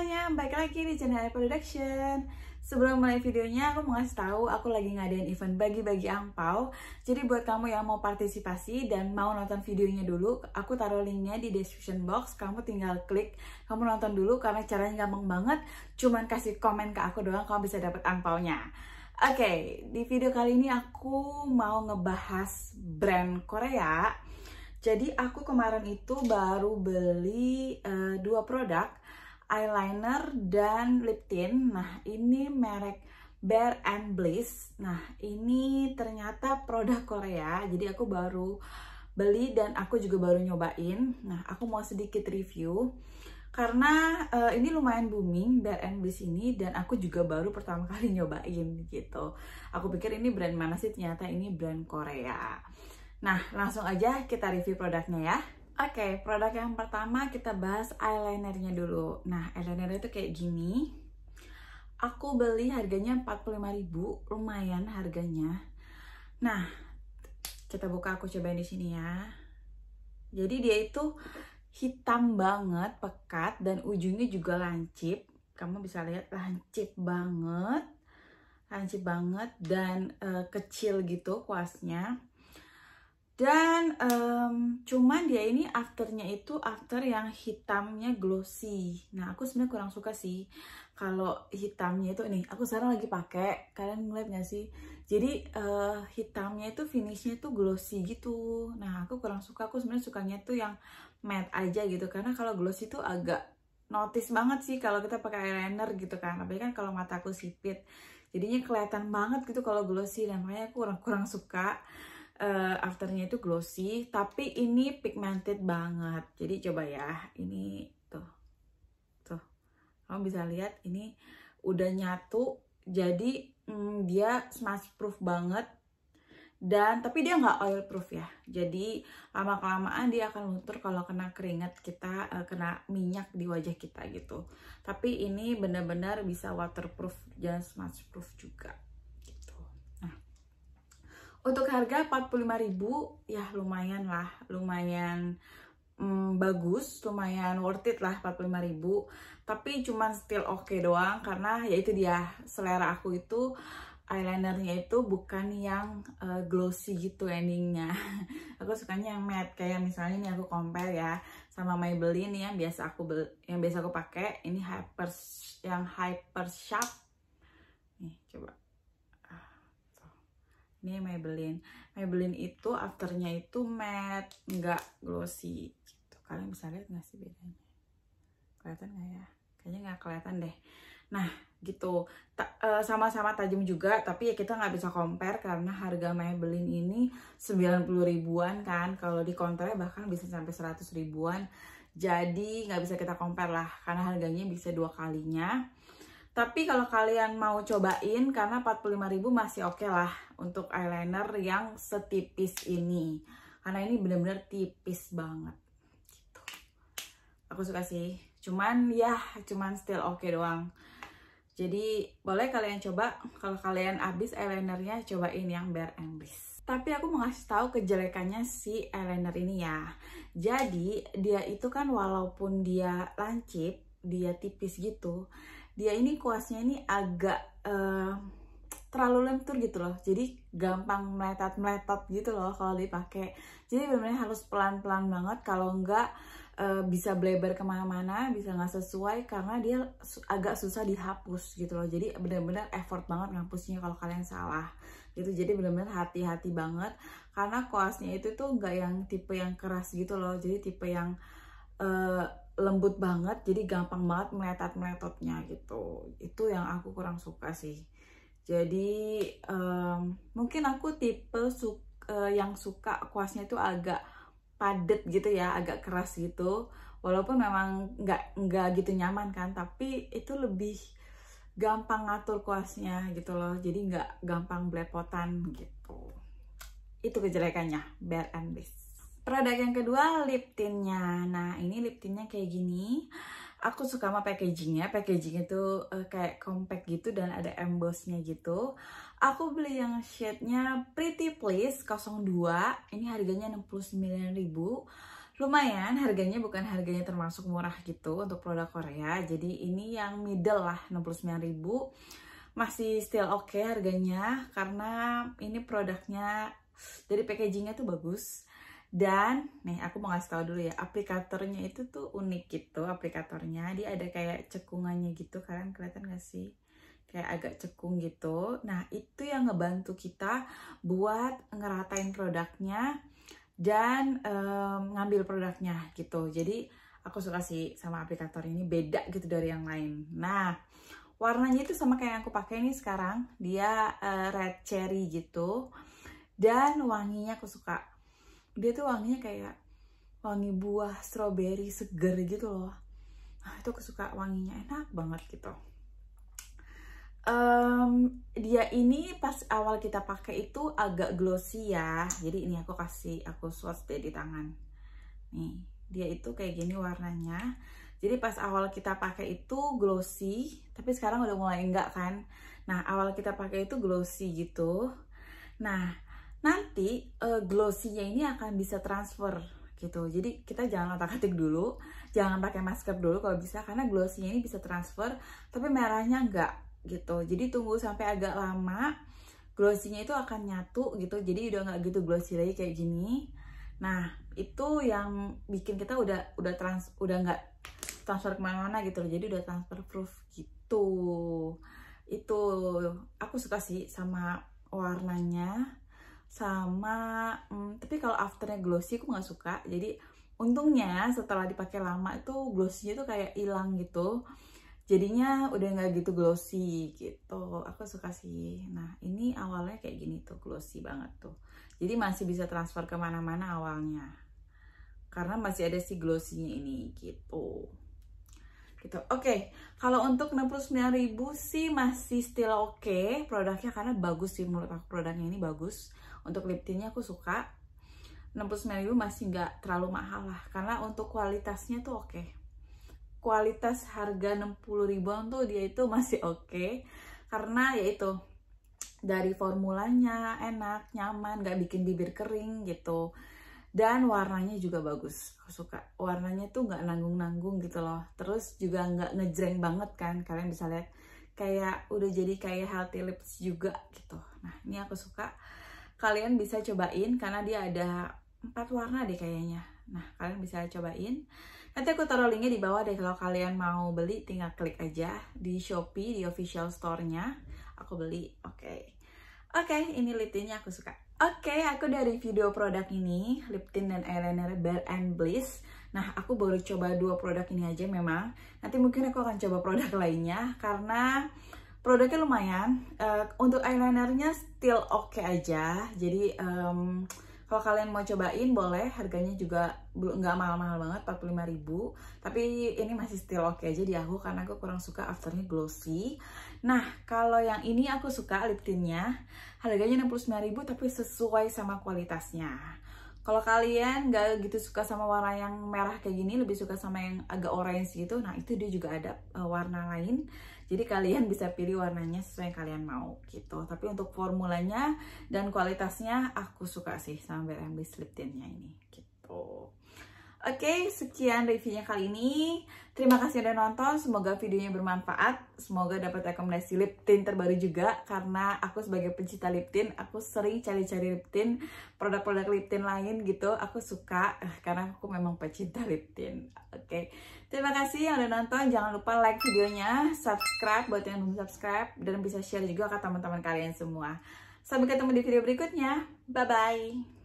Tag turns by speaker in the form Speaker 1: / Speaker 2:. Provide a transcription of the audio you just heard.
Speaker 1: semuanya, balik lagi di channel Production Sebelum mulai videonya, aku mau ngasih tahu aku lagi ngadain event bagi-bagi angpau Jadi buat kamu yang mau partisipasi dan mau nonton videonya dulu Aku taruh linknya di description box, kamu tinggal klik Kamu nonton dulu karena caranya gampang banget Cuman kasih komen ke aku doang, kamu bisa dapet angpaunya Oke, okay, di video kali ini aku mau ngebahas brand Korea jadi aku kemarin itu baru beli uh, dua produk eyeliner dan lip tint. Nah, ini merek Bare and Bliss. Nah, ini ternyata produk Korea. Jadi aku baru beli dan aku juga baru nyobain. Nah, aku mau sedikit review karena uh, ini lumayan booming Bare and Bliss ini dan aku juga baru pertama kali nyobain gitu. Aku pikir ini brand mana sih ternyata ini brand Korea. Nah, langsung aja kita review produknya ya. Oke, okay, produk yang pertama kita bahas eyelinernya dulu. Nah, eyeliner itu kayak gini. Aku beli harganya 45.000, lumayan harganya. Nah, kita buka aku cobain di sini ya. Jadi dia itu hitam banget, pekat dan ujungnya juga lancip. Kamu bisa lihat lancip banget. Lancip banget dan uh, kecil gitu kuasnya dan um, cuman dia ini afternya itu after yang hitamnya glossy nah aku sebenarnya kurang suka sih kalau hitamnya itu nih aku sekarang lagi pakai kalian ngeliat gak sih jadi uh, hitamnya itu finishnya itu glossy gitu nah aku kurang suka aku sebenarnya sukanya tuh yang matte aja gitu karena kalau glossy itu agak notice banget sih kalau kita pakai eyeliner gitu kan tapi kan kalau mataku sipit jadinya kelihatan banget gitu kalau glossy dan makanya aku kurang kurang suka uh, afternya itu glossy tapi ini pigmented banget jadi coba ya ini tuh tuh kamu bisa lihat ini udah nyatu jadi mm, dia smash proof banget dan tapi dia nggak oil proof ya jadi lama kelamaan dia akan luntur kalau kena keringat kita uh, kena minyak di wajah kita gitu tapi ini benar-benar bisa waterproof dan smash proof juga untuk harga 45.000 ya lumayan lah, lumayan hmm, bagus, lumayan worth it lah 45.000. Tapi cuman still oke okay doang karena ya itu dia selera aku itu eyelinernya itu bukan yang uh, glossy gitu endingnya aku sukanya yang matte kayak misalnya ini aku compare ya sama Maybelline yang biasa aku yang biasa aku pakai ini hyper yang hyper sharp ini Maybelline Maybelline itu afternya itu matte nggak glossy gitu kalian bisa lihat nggak sih bedanya kelihatan nggak ya kayaknya nggak kelihatan deh nah gitu eh, sama-sama tajam juga tapi ya kita nggak bisa compare karena harga Maybelline ini 90 ribuan kan kalau di konternya bahkan bisa sampai 100 ribuan jadi nggak bisa kita compare lah karena harganya bisa dua kalinya tapi kalau kalian mau cobain karena 45.000 masih oke okay lah untuk eyeliner yang setipis ini. Karena ini bener-bener tipis banget. Gitu. Aku suka sih. Cuman ya cuman still oke okay doang. Jadi boleh kalian coba kalau kalian habis eyelinernya cobain yang Bare and Tapi aku mau ngasih tahu kejelekannya si eyeliner ini ya. Jadi dia itu kan walaupun dia lancip, dia tipis gitu, dia ini kuasnya ini agak uh, terlalu lentur gitu loh jadi gampang meletot meletot gitu loh kalau dipakai jadi benar-benar harus pelan-pelan banget kalau enggak uh, bisa bleber kemana-mana bisa nggak sesuai karena dia agak susah dihapus gitu loh jadi benar-benar effort banget ngapusnya kalau kalian salah gitu jadi benar-benar hati-hati banget karena kuasnya itu tuh nggak yang tipe yang keras gitu loh jadi tipe yang uh, lembut banget jadi gampang banget meletot-meletotnya gitu itu yang aku kurang suka sih jadi um, mungkin aku tipe suka, uh, eh, yang suka kuasnya itu agak padet gitu ya agak keras gitu walaupun memang nggak nggak gitu nyaman kan tapi itu lebih gampang ngatur kuasnya gitu loh jadi nggak gampang belepotan gitu itu kejelekannya bare and base produk yang kedua lip tintnya nah ini lip tintnya kayak gini aku suka sama packagingnya packagingnya tuh eh, uh, kayak compact gitu dan ada embossnya gitu aku beli yang shade-nya Pretty Please 02 ini harganya 69.000 lumayan harganya bukan harganya termasuk murah gitu untuk produk Korea jadi ini yang middle lah 69.000 masih still oke okay harganya karena ini produknya dari packagingnya tuh bagus dan nih aku mau ngasih tau dulu ya aplikatornya itu tuh unik gitu aplikatornya dia ada kayak cekungannya gitu kalian kelihatan gak sih kayak agak cekung gitu nah itu yang ngebantu kita buat ngeratain produknya dan um, ngambil produknya gitu jadi aku suka sih sama aplikator ini beda gitu dari yang lain nah warnanya itu sama kayak yang aku pakai ini sekarang dia uh, red cherry gitu dan wanginya aku suka dia tuh wanginya kayak wangi buah stroberi seger gitu loh nah itu aku suka wanginya enak banget gitu um, dia ini pas awal kita pakai itu agak glossy ya jadi ini aku kasih aku swatch deh di tangan nih dia itu kayak gini warnanya jadi pas awal kita pakai itu glossy tapi sekarang udah mulai enggak kan nah awal kita pakai itu glossy gitu nah nanti uh, eh, glossy-nya ini akan bisa transfer gitu jadi kita jangan otak-atik dulu jangan pakai masker dulu kalau bisa karena glossy-nya ini bisa transfer tapi merahnya enggak gitu jadi tunggu sampai agak lama glossy-nya itu akan nyatu gitu jadi udah enggak gitu glossy lagi kayak gini nah itu yang bikin kita udah udah trans udah enggak transfer kemana-mana gitu jadi udah transfer proof gitu itu aku suka sih sama warnanya sama hmm, tapi kalau afternya glossy aku nggak suka jadi untungnya setelah dipakai lama itu glossy tuh kayak hilang gitu jadinya udah nggak gitu glossy gitu aku suka sih nah ini awalnya kayak gini tuh glossy banget tuh jadi masih bisa transfer kemana-mana awalnya karena masih ada si glossynya ini gitu gitu. Oke, okay. kalau untuk 69.000 sih masih still oke okay produknya karena bagus sih menurut aku produknya ini bagus. Untuk lip tintnya aku suka. 69.000 masih nggak terlalu mahal lah karena untuk kualitasnya tuh oke. Okay. Kualitas harga 60000 ribuan tuh dia itu masih oke okay. karena yaitu dari formulanya enak, nyaman, nggak bikin bibir kering gitu dan warnanya juga bagus aku suka warnanya tuh nggak nanggung-nanggung gitu loh terus juga nggak ngejreng banget kan kalian bisa lihat kayak udah jadi kayak healthy lips juga gitu nah ini aku suka kalian bisa cobain karena dia ada empat warna deh kayaknya nah kalian bisa cobain nanti aku taruh linknya di bawah deh kalau kalian mau beli tinggal klik aja di Shopee di official store-nya aku beli oke okay. oke okay, ini lip tintnya aku suka Oke, okay, aku dari video produk ini, lip tint dan eyeliner Bare and Bliss. Nah, aku baru coba dua produk ini aja memang. Nanti mungkin aku akan coba produk lainnya karena produknya lumayan. Uh, untuk eyelinernya still oke okay aja. Jadi um, kalau kalian mau cobain boleh, harganya juga belum nggak mahal-mahal banget, 45.000. Tapi ini masih still oke okay aja di aku karena aku kurang suka afternya glossy. Nah, kalau yang ini aku suka lip tintnya. Harganya 69.000 tapi sesuai sama kualitasnya. Kalau kalian nggak gitu suka sama warna yang merah kayak gini, lebih suka sama yang agak orange gitu, nah itu dia juga ada uh, warna lain jadi kalian bisa pilih warnanya sesuai yang kalian mau gitu. Tapi untuk formulanya dan kualitasnya aku suka sih sama Bare slip Tintnya ini gitu. Oke, okay, sekian reviewnya kali ini. Terima kasih sudah nonton, semoga videonya bermanfaat. Semoga dapat rekomendasi lip tint terbaru juga, karena aku sebagai pencinta lip tint, aku sering cari-cari lip tint, produk-produk lip tint lain gitu, aku suka, eh, karena aku memang pecinta lip tint. Oke, okay. terima kasih yang udah nonton, jangan lupa like videonya, subscribe buat yang belum subscribe, dan bisa share juga ke teman-teman kalian semua. Sampai ketemu di video berikutnya, bye-bye!